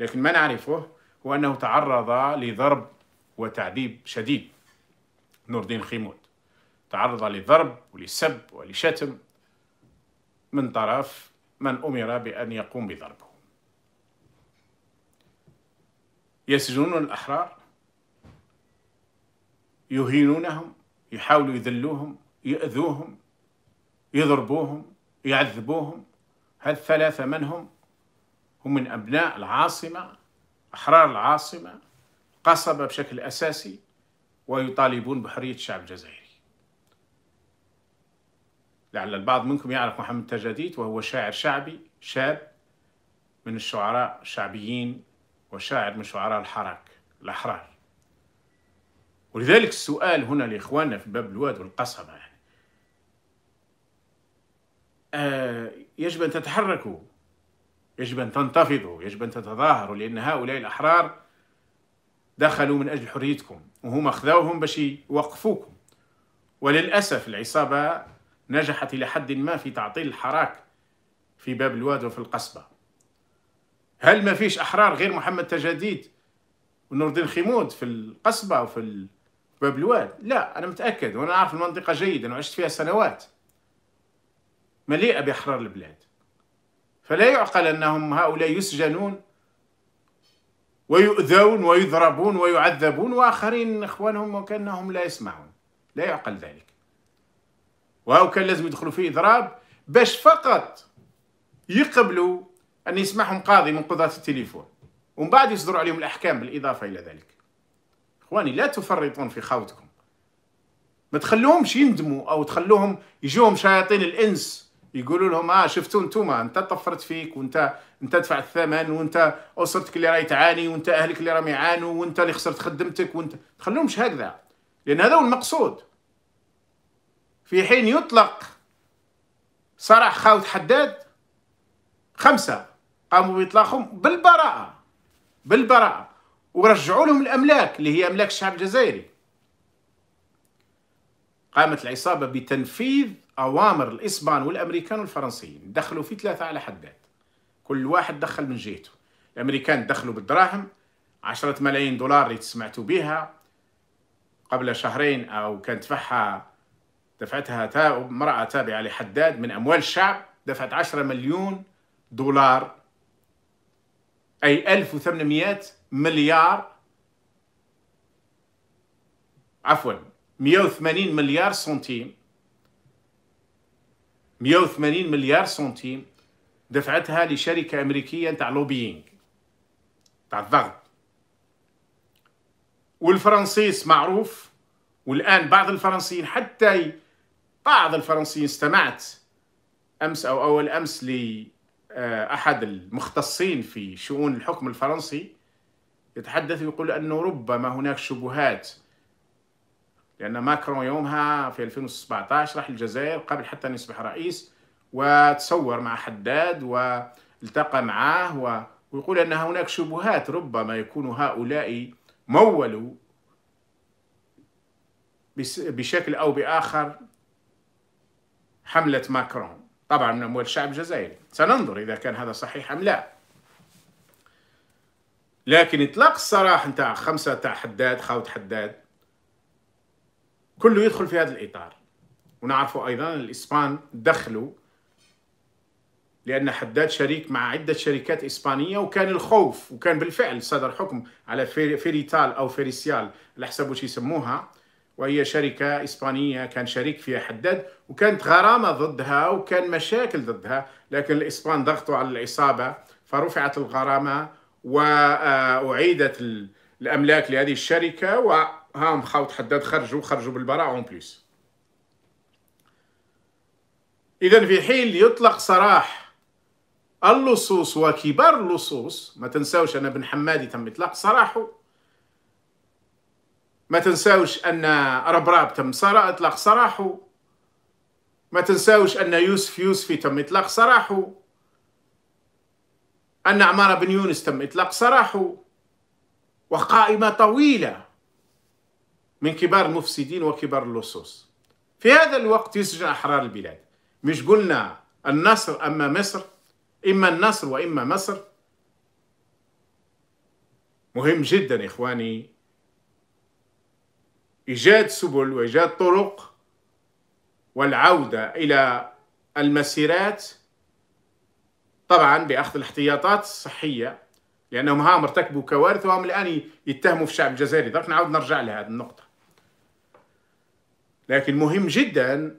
لكن ما نعرفه هو أنه تعرض لضرب وتعذيب شديد نور الدين خيمود تعرض لضرب ولسب ولشتم من طرف من أمر بأن يقوم بضربه يسجنون الأحرار يهينونهم يحاولوا يذلوهم يأذوهم يضربوهم يعذبوهم هالثلاثة من هم هم من أبناء العاصمة أحرار العاصمة قصبة بشكل أساسي ويطالبون بحرية الشعب الجزائري لعل البعض منكم يعرف محمد تجديد وهو شاعر شعبي شاب من الشعراء الشعبيين وشاعر من شعراء الحراك الأحرار ولذلك السؤال هنا لإخواننا في باب الواد والقصبة يعني آه يجب أن تتحركوا يجب أن تنتفضوا يجب أن تتظاهروا لأن هؤلاء الأحرار دخلوا من أجل حريتكم وهم أخذوهم باش يوقفوكم وللأسف العصابة نجحت إلى حد ما في تعطيل الحراك في باب الواد وفي القصبة هل ما فيش أحرار غير محمد تجديد ونور الدين خيمود في القصبة وفي باب الواد لا أنا متأكد وأنا أعرف المنطقة جيدا وعشت فيها سنوات مليئة بأحرار البلاد فلا يعقل أنهم هؤلاء يسجنون ويؤذون ويضربون ويعذبون وآخرين إخوانهم وكأنهم لا يسمعون لا يعقل ذلك وهو كان لازم يدخلوا في إضراب باش فقط يقبلوا أن يسمعهم قاضي من قضاة التليفون ومن بعد يصدروا عليهم الأحكام بالإضافة إلى ذلك إخواني لا تفرطون في خوتكم ما تخلوهمش يندموا أو تخلوهم يجوهم شياطين الإنس يقولوا لهم اه شفتوا انتوما انت طفرت فيك وانت انت دفع الثمن وانت اسرتك اللي راهي تعاني وانت اهلك اللي راهم يعانوا وانت اللي خسرت خدمتك وانت تخلوهمش هكذا لان هذا هو المقصود في حين يطلق سراح خاوت حداد خمسه قاموا باطلاقهم بالبراءه بالبراءه ورجعوا لهم الاملاك اللي هي املاك الشعب الجزائري قامت العصابة بتنفيذ أوامر الإسبان والأمريكان والفرنسيين دخلوا في ثلاثة على حد ذات كل واحد دخل من جهته الأمريكان دخلوا بالدراهم عشرة ملايين دولار اللي سمعتوا بها قبل شهرين أو كان دفعها دفعتها تا امرأة تابعة لحداد من أموال الشعب دفعت عشرة مليون دولار أي 1800 مليار عفوا 180 مليار سنتيم 180 مليار سنتيم دفعتها لشركة أمريكية نتاع لوبيينغ نتاع الضغط والفرنسيس معروف والآن بعض الفرنسيين حتى بعض الفرنسيين استمعت أمس أو أول أمس لأحد آه، المختصين في شؤون الحكم الفرنسي يتحدث ويقول أنه ربما هناك شبهات لأن ماكرون يومها في 2017 راح الجزائر قبل حتى أن يصبح رئيس وتصور مع حداد والتقى معاه ويقول أن هناك شبهات ربما يكون هؤلاء مولوا بشكل أو بآخر حملة ماكرون طبعا من أموال الشعب الجزائري سننظر إذا كان هذا صحيح أم لا لكن إطلاق السراح نتاع خمسة تاع حداد خاوت حداد كله يدخل في هذا الإطار ونعرفوا أيضا الإسبان دخلوا لأن حداد شريك مع عدة شركات إسبانية وكان الخوف وكان بالفعل صدر حكم على فيريتال أو فيريسيال على حسب وش يسموها وهي شركة إسبانية كان شريك فيها حداد وكانت غرامة ضدها وكان مشاكل ضدها لكن الإسبان ضغطوا على العصابة فرفعت الغرامة وأعيدت آه، الأملاك لهذه الشركة ها مخاوط حداد خرجوا خرجوا بالبراء اون بليس اذا في حين يطلق سراح اللصوص وكبار اللصوص ما تنساوش ان بن حمادي تم اطلاق سراحه ما تنساوش ان ربراب تم اطلاق سراحه ما تنساوش ان يوسف يوسفي تم اطلاق سراحه ان عمار بن يونس تم اطلاق سراحه وقائمه طويله من كبار المفسدين وكبار اللصوص في هذا الوقت يسجن أحرار البلاد مش قلنا النصر أما مصر إما النصر وإما مصر مهم جدا إخواني إيجاد سبل وإيجاد طرق والعودة إلى المسيرات طبعا بأخذ الاحتياطات الصحية لأنهم هم ارتكبوا كوارث وهم الآن يتهموا في الشعب الجزائري درك نعاود نرجع لهذه النقطة لكن مهم جدا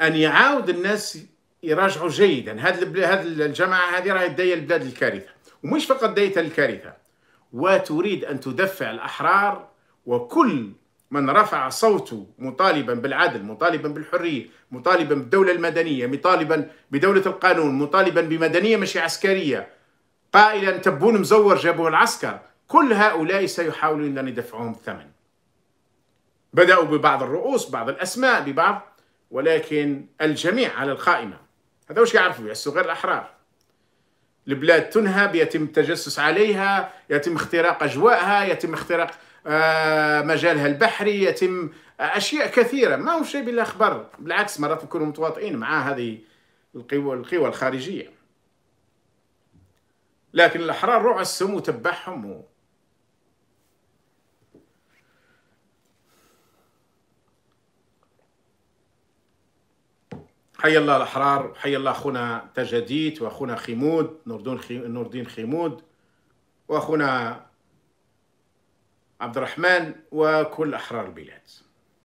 ان يعاود الناس يراجعوا جيدا هذه الجماعه هذه راهي دايه البلاد الكارثه ومش فقط دايه الكارثه وتريد ان تدفع الاحرار وكل من رفع صوته مطالبا بالعدل مطالبا بالحريه مطالبا بالدوله المدنيه مطالبا بدوله القانون مطالبا بمدنيه مش عسكريه قائلا تبون مزور جابوه العسكر كل هؤلاء سيحاولون ان يدفعوهم الثمن بدأوا ببعض الرؤوس بعض الأسماء ببعض ولكن الجميع على القائمة هذا وش يعرفوا يا غير الأحرار البلاد تنهب يتم التجسس عليها يتم اختراق أجواءها يتم اختراق آه، مجالها البحري يتم آه، أشياء كثيرة ما هو شيء بالأخبار بالعكس مرات نكونوا متواطئين مع هذه القوى, القوى الخارجية لكن الأحرار رعسهم وتبعهم حي الله الاحرار وحي الله اخونا تجديت واخونا خيمود نوردون خي... نور الدين خيمود واخونا عبد الرحمن وكل احرار البلاد